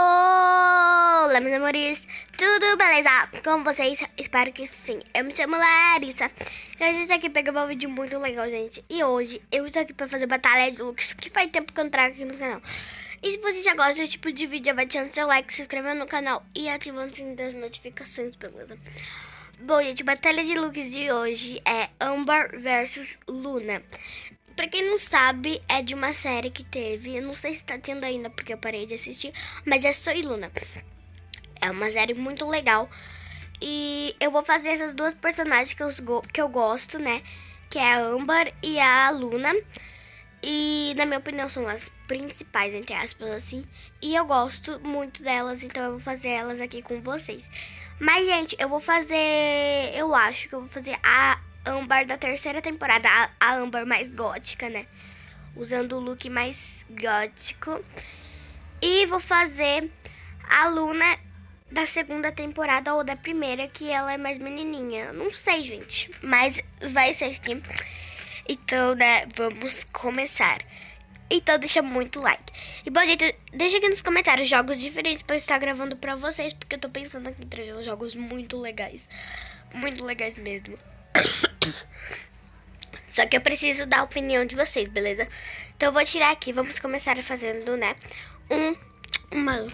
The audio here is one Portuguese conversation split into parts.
Olá, meus amores! Tudo beleza? Com vocês? Espero que sim. Eu me chamo Larissa. Eu estou aqui pegando um vídeo muito legal, gente. E hoje eu estou aqui para fazer batalha de looks, que faz tempo que eu não trago aqui no canal. E se você já gosta desse tipo de vídeo, vai deixando seu like, se inscrevendo no canal e ativando o sininho das notificações, beleza? Bom, gente, batalha de looks de hoje é Amber versus Luna. Pra quem não sabe, é de uma série que teve. Eu não sei se tá tendo ainda, porque eu parei de assistir. Mas é Soy Luna. É uma série muito legal. E eu vou fazer essas duas personagens que eu, que eu gosto, né? Que é a Amber e a Luna. E, na minha opinião, são as principais, entre aspas, assim. E eu gosto muito delas, então eu vou fazer elas aqui com vocês. Mas, gente, eu vou fazer. Eu acho que eu vou fazer a Amber da terceira temporada, a, Amber mais gótica, né? Usando o look mais gótico. E vou fazer a Luna da segunda temporada ou da primeira, que ela é mais menininha. Não sei, gente, mas vai ser aqui. Então, né, vamos começar. Então deixa muito like. E bom, gente, deixa aqui nos comentários jogos diferentes pra eu estar gravando pra vocês, porque eu tô pensando aqui em trazer jogos muito legais. Muito legais mesmo. Só que eu preciso da opinião de vocês, beleza? Então eu vou tirar aqui, vamos começar fazendo, né, um, uma,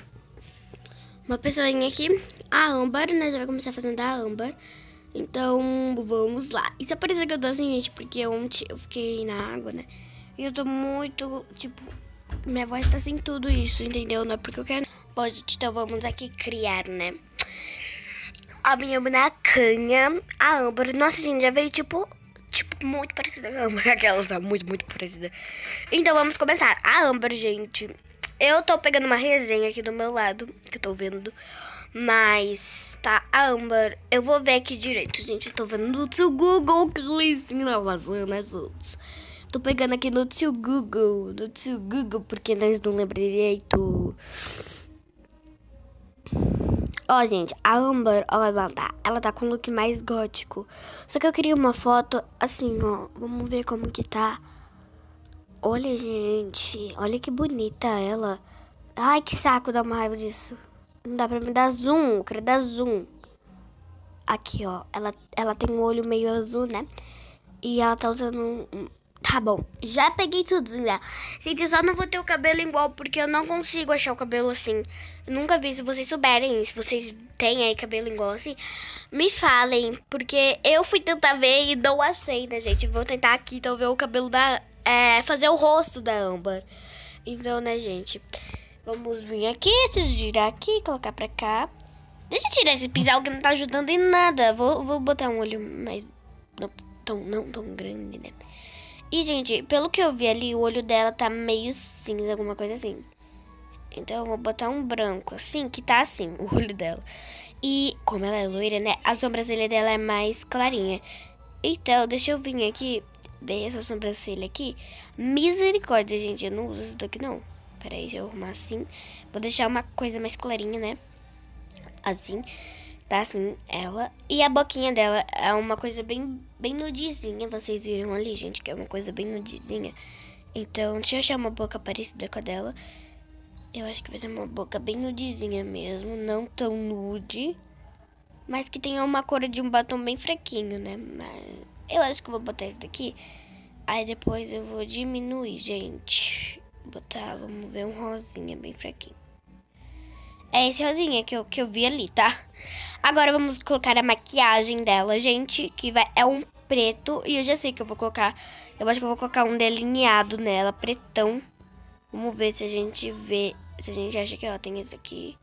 uma pessoinha aqui, a âmbar, né, já vai começar fazendo a âmbar. Então, vamos lá. Isso é por isso que eu tô assim, gente, porque ontem eu fiquei na água, né, e eu tô muito, tipo, minha voz tá sem tudo isso, entendeu? Não é porque eu quero... Bom, gente, então vamos aqui criar, né? a minha bonecanha, a Amber Nossa, gente, já veio tipo, tipo muito parecida com a Amber. Aquela tá muito, muito parecida. Então vamos começar. A Amber gente, eu tô pegando uma resenha aqui do meu lado, que eu tô vendo. Mas tá, a Amber eu vou ver aqui direito, gente. Eu tô vendo no tio Google, que lindinho na vazando as né, outras. Tô pegando aqui no tio Google, no tio Google, porque nós não lembramos direito. Ó, gente, a Amber, ó, ela tá, ela tá com um look mais gótico. Só que eu queria uma foto assim, ó. Vamos ver como que tá. Olha, gente. Olha que bonita ela. Ai, que saco, dá uma raiva disso. Não dá pra me dar zoom. Eu quero dar zoom. Aqui, ó. Ela, ela tem um olho meio azul, né? E ela tá usando um, Tá bom, já peguei tudo né? Gente, só não vou ter o cabelo igual porque eu não consigo achar o cabelo assim. Eu nunca vi, se vocês souberem, se vocês têm aí cabelo igual assim, me falem. Porque eu fui tentar ver e não achei, né, gente? Vou tentar aqui, então, ver o cabelo da... É, fazer o rosto da Amber. Então, né, gente? Vamos vir aqui, eu girar aqui, colocar pra cá. Deixa eu tirar esse pisal que não tá ajudando em nada. Vou, vou botar um olho mais... Não, tão, não tão grande, né? E, gente, pelo que eu vi ali, o olho dela tá meio cinza, alguma coisa assim. Então eu vou botar um branco, assim, que tá assim, o olho dela. E como ela é loira, né, a sobrancelha dela é mais clarinha. Então, deixa eu vir aqui, ver essa sobrancelha aqui. Misericórdia, gente, eu não uso isso daqui não. Pera aí, deixa eu arrumar assim. Vou deixar uma coisa mais clarinha, né? Assim tá assim, ela. E a boquinha dela é uma coisa bem, bem nudizinha, vocês viram ali, gente, que é uma coisa bem nudizinha. Então, deixa eu achar uma boca parecida com a dela. Eu acho que vai ser uma boca bem nudizinha mesmo, não tão nude. Mas que tenha uma cor de um batom bem fraquinho, né? Mas eu acho que vou botar esse daqui. Aí depois eu vou diminuir, gente. Botar, vamos ver, um rosinha bem fraquinho. É esse rosinha que eu, que eu vi ali, tá? Agora vamos colocar a maquiagem dela, gente, que vai, é um preto. E eu já sei que eu vou colocar, eu acho que eu vou colocar um delineado nela, pretão. Vamos ver se a gente vê, se a gente acha que ela tem esse aqui.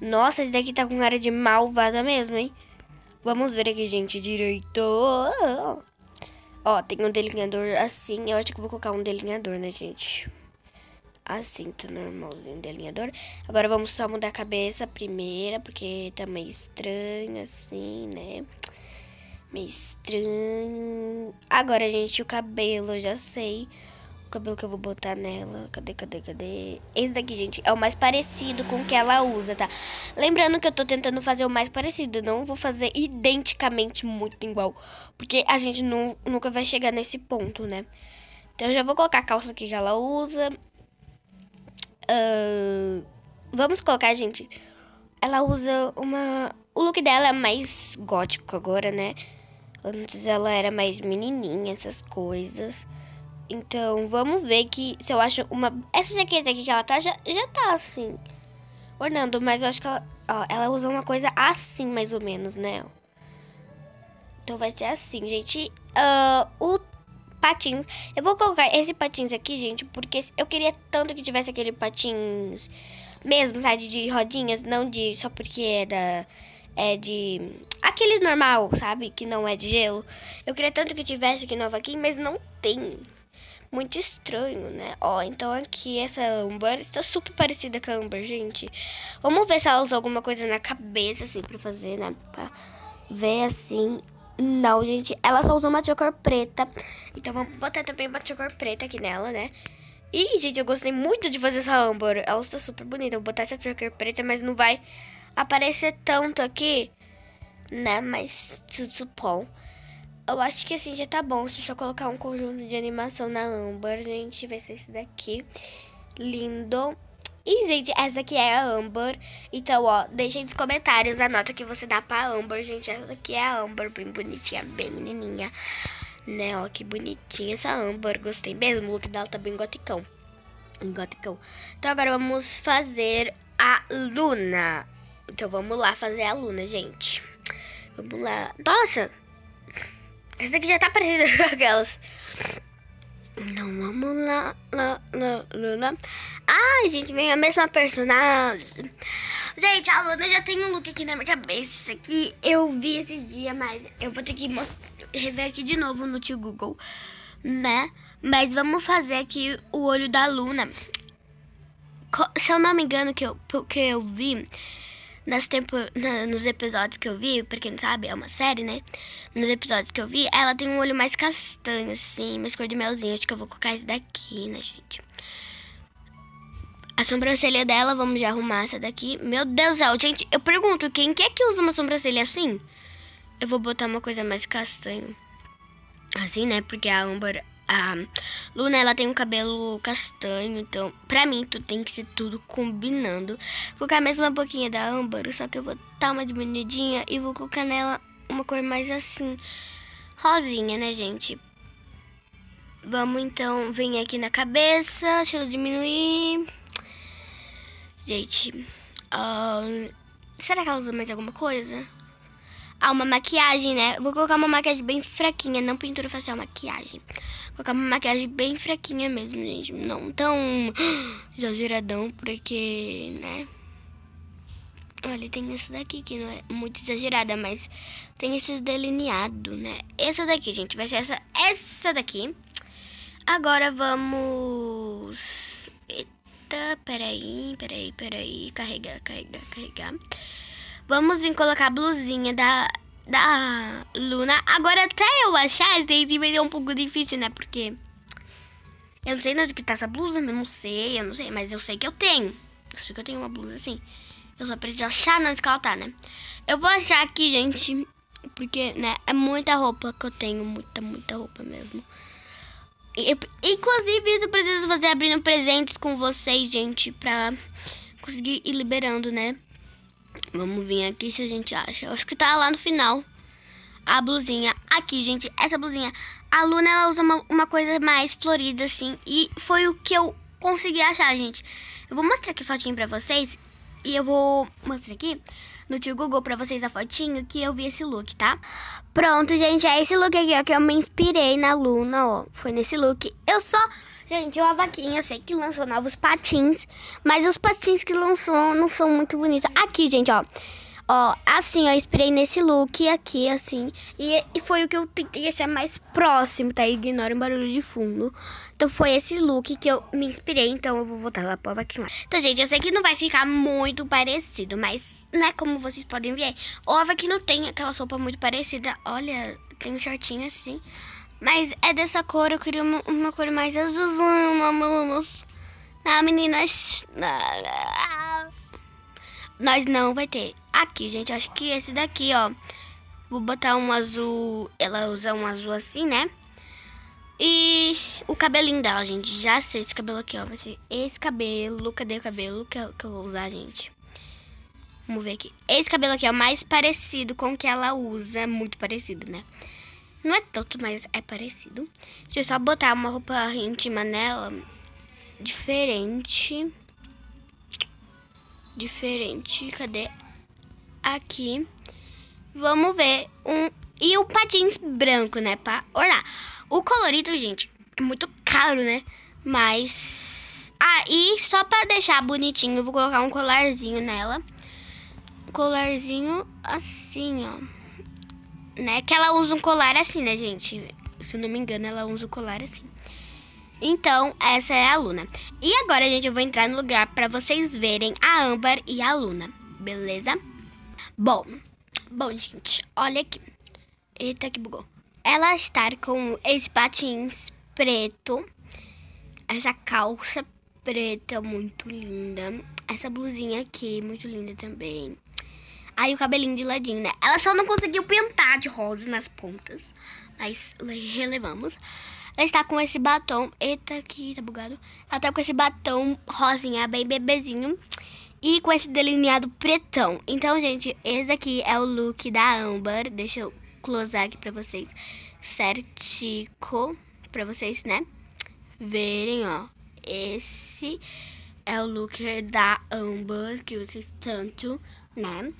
Nossa, esse daqui tá com cara de malvada mesmo, hein? Vamos ver aqui, gente, direito. Ó, tem um delineador assim, eu acho que eu vou colocar um delineador, né, gente? assim, tá normalzinho o delineador. Agora vamos só mudar a cabeça primeira, porque tá meio estranho assim, né? Meio estranho. Agora, gente, o cabelo, eu já sei o cabelo que eu vou botar nela. Cadê, cadê, cadê? Esse daqui, gente, é o mais parecido com o que ela usa, tá? Lembrando que eu tô tentando fazer o mais parecido. Não vou fazer identicamente muito igual. Porque a gente não, nunca vai chegar nesse ponto, né? Então eu já vou colocar a calça que ela usa vamos colocar, gente. Ela usa uma. O look dela é mais gótico agora, né? Antes ela era mais menininha, essas coisas. Então, vamos ver que se eu acho uma... Essa jaqueta aqui que ela tá, já, já tá assim. Ornando, mas eu acho que ela... Ó, ela usa uma coisa assim, mais ou menos, né? Então vai ser assim, gente. Uh, o patins. Eu vou colocar esse patins aqui, gente, porque eu queria tanto que tivesse aquele patins mesmo, sabe? De rodinhas, não de só porque é da é de aqueles normal, sabe? Que não é de gelo. Eu queria tanto que tivesse aqui Nova aqui, mas não tem. Muito estranho, né? Ó, então aqui essa Umber está super parecida com a Amber, gente. Vamos ver se ela usou alguma coisa na cabeça, assim, pra fazer, né? Pra ver, assim, não, gente, ela só usou uma cor preta. Então vamos botar também uma cor preta aqui nela, né? E, gente, eu gostei muito de fazer essa âmbar. Ela está super bonita. Vou botar essa cor preta, mas não vai aparecer tanto aqui, né? Mas tudo bom. Eu acho que assim já tá bom. Deixa eu colocar um conjunto de animação na âmbar, gente. Vai ser esse daqui. Lindo. E, gente, essa aqui é a Amber. Então, ó, deixem nos comentários a nota que você dá pra Amber, gente. Essa daqui é a Amber, bem bonitinha, bem menininha. Né, ó, que bonitinha essa Amber. Gostei mesmo, o look dela tá bem goticão. Goticão. Então, agora vamos fazer a Luna. Então, vamos lá fazer a Luna, gente. Vamos lá. Nossa! Essa daqui já tá parecida com aquelas. Então vamos lá, lá, lá, Luna. Ah, Ai, gente, vem a mesma personagem. Gente, a Luna já tem um look aqui na minha cabeça que eu vi esses dias, mas eu vou ter que rever aqui de novo no tio Google, né? Mas vamos fazer aqui o olho da Luna. Se eu não me engano que eu, que eu vi, nas tempo, na, nos episódios que eu vi, pra quem não sabe, é uma série, né? Nos episódios que eu vi, ela tem um olho mais castanho, assim, mais cor de melzinho. Acho que eu vou colocar esse daqui, né, gente? A sobrancelha dela, vamos já arrumar essa daqui. Meu Deus do céu, gente, eu pergunto, quem que é que usa uma sobrancelha assim? Eu vou botar uma coisa mais castanho. Assim, né? Porque a âmbar a Luna, ela tem um cabelo castanho, então, pra mim, tu tem que ser tudo combinando. Vou colocar a mesma boquinha da âmbar, só que eu vou dar uma diminuidinha e vou colocar nela uma cor mais assim, rosinha, né, gente? Vamos, então, vir aqui na cabeça, deixa eu diminuir. Gente, uh, será que ela usa mais alguma coisa? Ah, uma maquiagem, né? vou colocar uma maquiagem bem fraquinha, não pintura facial, maquiagem. Vou colocar uma maquiagem bem fraquinha mesmo, gente. Não tão exageradão, porque, né? Olha, tem essa daqui que não é muito exagerada, mas tem esses delineados, né? Essa daqui, gente, vai ser essa, essa daqui. Agora vamos... Eita, peraí, peraí, peraí. Carregar, carregar, carregar. Vamos vir colocar a blusinha da, da Luna. Agora até eu achar esse item é um pouco difícil, né? Porque eu não sei onde que tá essa blusa, eu não sei, eu não sei, mas eu sei que eu tenho. Eu sei que eu tenho uma blusa assim. Eu só preciso achar onde que ela tá, né? Eu vou achar aqui, gente, porque, né, é muita roupa que eu tenho, muita, muita roupa mesmo. E, inclusive, isso eu preciso fazer abrindo presentes com vocês, gente, pra conseguir ir liberando, né? Vamos vir aqui se a gente acha. Eu acho que tá lá no final. A blusinha. Aqui, gente. Essa blusinha. A Luna, ela usa uma, uma coisa mais florida, assim. E foi o que eu consegui achar, gente. Eu vou mostrar aqui a fotinho pra vocês. E eu vou mostrar aqui no tio Google pra vocês a fotinho que eu vi esse look, tá? Pronto, gente. É esse look aqui, ó. Que eu me inspirei na Luna, ó. Foi nesse look. Eu só Gente, o Avaquinha eu sei que lançou novos patins, mas os patins que lançou não são muito bonitos. Aqui, gente, ó. Ó, assim, ó, inspirei nesse look aqui, assim. E, e foi o que eu tentei achar mais próximo, tá? Ignora o barulho de fundo. Então foi esse look que eu me inspirei, então eu vou voltar lá pro Avaquinha. Então, gente, eu sei que não vai ficar muito parecido, mas, né, como vocês podem ver, o Avaquinha não tem aquela sopa muito parecida. Olha, tem um shortinho assim. Mas é dessa cor, eu queria uma, uma cor mais azulzão, mamos. Ah, meninas. Nós não vai ter. Aqui, gente, acho que esse daqui, ó. Vou botar um azul. Ela usa um azul assim, né? E o cabelinho dela, gente. Já sei esse cabelo aqui, ó. Vai ser esse cabelo. Cadê o cabelo que eu, que eu vou usar, gente? Vamos ver aqui. Esse cabelo aqui é o mais parecido com o que ela usa. Muito parecido, né? Não é tanto, mas é parecido. Deixa eu só botar uma roupa íntima nela. Diferente. Diferente. Cadê? Aqui. Vamos ver um... E o patins branco, né? Pra olhar. O colorido, gente, é muito caro, né? Mas... Ah, e só pra deixar bonitinho, eu vou colocar um colarzinho nela. colarzinho assim, ó né? Que ela usa um colar assim, né, gente? Se eu não me engano, ela usa o um colar assim. Então, essa é a Luna. E agora, gente, eu vou entrar no lugar para vocês verem a Amber e a Luna, beleza? Bom, bom, gente, olha aqui. Eita, que bugou. Ela está com esse patins preto, essa calça preta muito linda, essa blusinha aqui muito linda também. Aí o cabelinho de ladinho, né? Ela só não conseguiu pintar de rosa nas pontas. Mas relevamos. Ela está com esse batom. Eita, aqui tá bugado. Ela tá com esse batom rosinha, bem bebezinho. E com esse delineado pretão. Então, gente, esse aqui é o look da Amber. Deixa eu closar aqui pra vocês. Certico. Pra vocês, né? Verem, ó. Esse é o look da Amber que vocês tanto, né?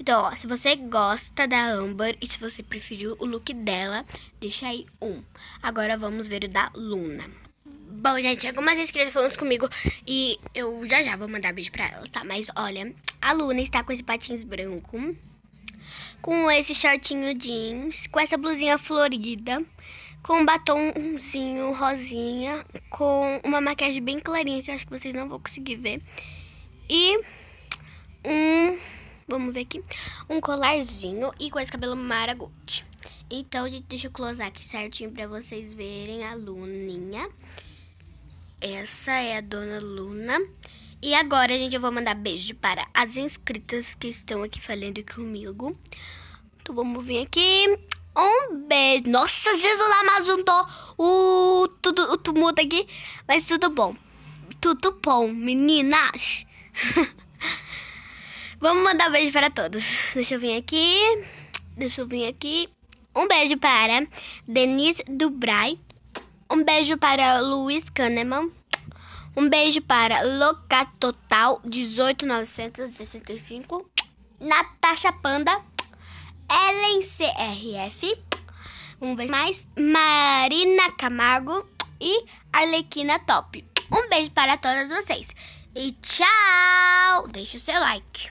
Então, ó, se você gosta da Amber e se você preferiu o look dela, deixa aí um. Agora vamos ver o da Luna. Bom, gente, algumas inscritas falando comigo e eu já já vou mandar beijo pra ela, tá? Mas olha, a Luna está com esse patins branco, com esse shortinho jeans, com essa blusinha florida, com um batomzinho rosinha, com uma maquiagem bem clarinha que acho que vocês não vão conseguir ver. E um Vamos ver aqui. Um colarzinho e com esse cabelo maragote. Então, gente, deixa eu closear aqui certinho pra vocês verem a Luninha. Essa é a Dona Luna. E agora, gente, eu vou mandar beijo para as inscritas que estão aqui falando comigo. Então, vamos vir aqui. Um beijo. Nossa, Jesus amado, juntou o, tudo, o tumulto aqui. Mas tudo bom. Tudo bom, meninas. Vamos mandar um beijo para todos. Deixa eu vir aqui. Deixa eu vir aqui. Um beijo para Denise Dubray. Um beijo para Luiz Kahneman. Um beijo para Locatotal 18965. Natasha Panda. Ellen CRF. Um beijo mais. Marina Camargo e Arlequina Top. Um beijo para todas vocês. E tchau! Deixa o seu like.